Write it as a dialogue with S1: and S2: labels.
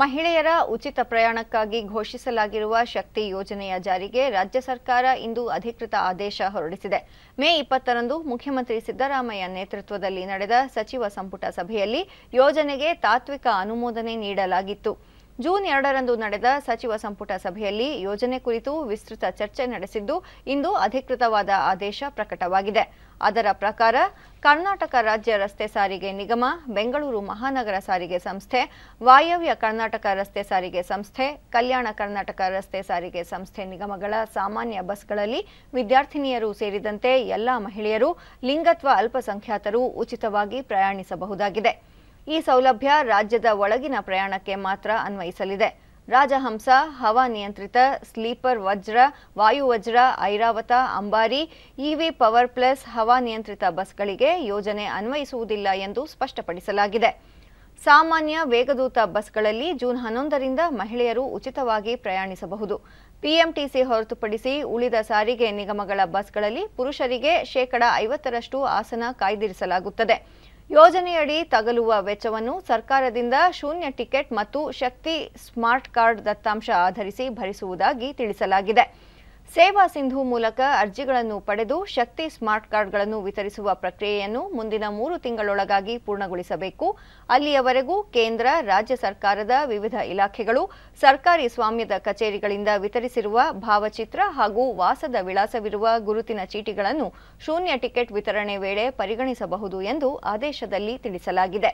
S1: ಮಹಿಳೆಯರ ಉಚಿತ ಪ್ರಯಾಣಕ್ಕಾಗಿ ಘೋಷಿಸಲಾಗಿರುವ ಶಕ್ತಿ ಯೋಜನೆಯ ಜಾರಿಗೆ ರಾಜ್ಯ ಸರ್ಕಾರ ಇಂದು ಅಧಿಕೃತ ಆದೇಶ ಹೊರಡಿಸಿದೆ ಮೇ ಇಪ್ಪತ್ತರಂದು ಮುಖ್ಯಮಂತ್ರಿ ಸಿದ್ದರಾಮಯ್ಯ ನೇತೃತ್ವದಲ್ಲಿ ನಡೆದ ಸಚಿವ ಸಂಪುಟ ಸಭೆಯಲ್ಲಿ ಯೋಜನೆಗೆ ತಾತ್ವಿಕ ಅನುಮೋದನೆ ನೀಡಲಾಗಿತ್ತು ಜೂನ್ ಎರಡರಂದು ನಡೆದ ಸಚಿವ ಸಂಪುಟ ಸಭೆಯಲ್ಲಿ ಯೋಜನೆ ಕುರಿತು ವಿಸ್ತೃತ ಚರ್ಚೆ ನಡೆಸಿದ್ದು ಇಂದು ಅಧಿಕೃತವಾದ ಆದೇಶ ಪ್ರಕಟವಾಗಿದೆ ಅದರ ಪ್ರಕಾರ ಕರ್ನಾಟಕ ರಾಜ್ಯ ರಸ್ತೆ ಸಾರಿಗೆ ನಿಗಮ ಬೆಂಗಳೂರು ಮಹಾನಗರ ಸಾರಿಗೆ ಸಂಸ್ಥೆ ವಾಯವ್ಯ ಕರ್ನಾಟಕ ರಸ್ತೆ ಸಾರಿಗೆ ಸಂಸ್ಥೆ ಕಲ್ಯಾಣ ಕರ್ನಾಟಕ ರಸ್ತೆ ಸಾರಿಗೆ ಸಂಸ್ಥೆ ನಿಗಮಗಳ ಸಾಮಾನ್ಯ ಬಸ್ಗಳಲ್ಲಿ ವಿದ್ಯಾರ್ಥಿನಿಯರು ಸೇರಿದಂತೆ ಎಲ್ಲಾ ಮಹಿಳೆಯರು ಲಿಂಗತ್ವ ಅಲ್ಪಸಂಖ್ಯಾತರು ಉಚಿತವಾಗಿ ಪ್ರಯಾಣಿಸಬಹುದಾಗಿದೆ ಈ ಸೌಲಭ್ಯ ರಾಜ್ಯದ ಒಳಗಿನ ಪ್ರಯಾಣಕ್ಕೆ ಮಾತ್ರ ಅನ್ವಯಿಸಲಿದೆ ರಾಜಹಂಸ ಹವಾ ನಿಯಂತ್ರಿತ ಸ್ಲೀಪರ್ ವಜ್ರ ವಾಯುವಜ್ರ ಐರಾವತ ಅಂಬಾರಿ ಇವಿ ಪವರ್ ಪ್ಲಸ್ ಹವಾ ನಿಯಂತ್ರಿತ ಬಸ್ಗಳಿಗೆ ಯೋಜನೆ ಅನ್ವಯಿಸುವುದಿಲ್ಲ ಎಂದು ಸ್ಪಷ್ಟಪಡಿಸಲಾಗಿದೆ ಸಾಮಾನ್ಯ ವೇಗದೂತ ಬಸ್ಗಳಲ್ಲಿ ಜೂನ್ ಹನ್ನೊಂದರಿಂದ ಮಹಿಳೆಯರು ಉಚಿತವಾಗಿ ಪ್ರಯಾಣಿಸಬಹುದು ಪಿಎಂಟಿಸಿ ಹೊರತುಪಡಿಸಿ ಉಳಿದ ಸಾರಿಗೆ ನಿಗಮಗಳ ಬಸ್ಗಳಲ್ಲಿ ಪುರುಷರಿಗೆ ಶೇಕಡಾ ಐವತ್ತರಷ್ಟು ಆಸನ ಕಾಯ್ದಿರಿಸಲಾಗುತ್ತದೆ ಯೋಜನೆಯಡಿ ತಗಲುವ ವೆಚ್ಚವನ್ನು ಸರ್ಕಾರದಿಂದ ಶೂನ್ಯ ಟಿಕೆಟ್ ಮತ್ತು ಶಕ್ತಿ ಸ್ಮಾರ್ಟ್ ಕಾರ್ಡ್ ದತ್ತಾಂಶ ಆಧರಿಸಿ ಭರಿಸುವುದಾಗಿ ತಿಳಿಸಲಾಗಿದೆ ಸೇವಾ ಸಿಂಧು ಮೂಲಕ ಅರ್ಜಿಗಳನ್ನು ಪಡೆದು ಶಕ್ತಿ ಸ್ಮಾರ್ಟ್ ಕಾರ್ಡ್ಗಳನ್ನು ವಿತರಿಸುವ ಪ್ರಕ್ರಿಯೆಯನ್ನು ಮುಂದಿನ ಮೂರು ತಿಂಗಳೊಳಗಾಗಿ ಪೂರ್ಣಗೊಳಿಸಬೇಕು ಅಲ್ಲಿಯವರೆಗೂ ಕೇಂದ್ರ ರಾಜ್ಯ ಸರ್ಕಾರದ ವಿವಿಧ ಇಲಾಖೆಗಳು ಸರ್ಕಾರಿ ಸ್ವಾಮ್ಯದ ಕಚೇರಿಗಳಿಂದ ವಿತರಿಸಿರುವ ಭಾವಚಿತ್ರ ಹಾಗೂ ವಾಸದ ವಿಳಾಸವಿರುವ ಗುರುತಿನ ಚೀಟಿಗಳನ್ನು ಶೂನ್ಯ ಟಿಕೆಟ್ ವಿತರಣೆ ವೇಳೆ ಪರಿಗಣಿಸಬಹುದು ಎಂದು ಆದೇಶದಲ್ಲಿ ತಿಳಿಸಲಾಗಿದೆ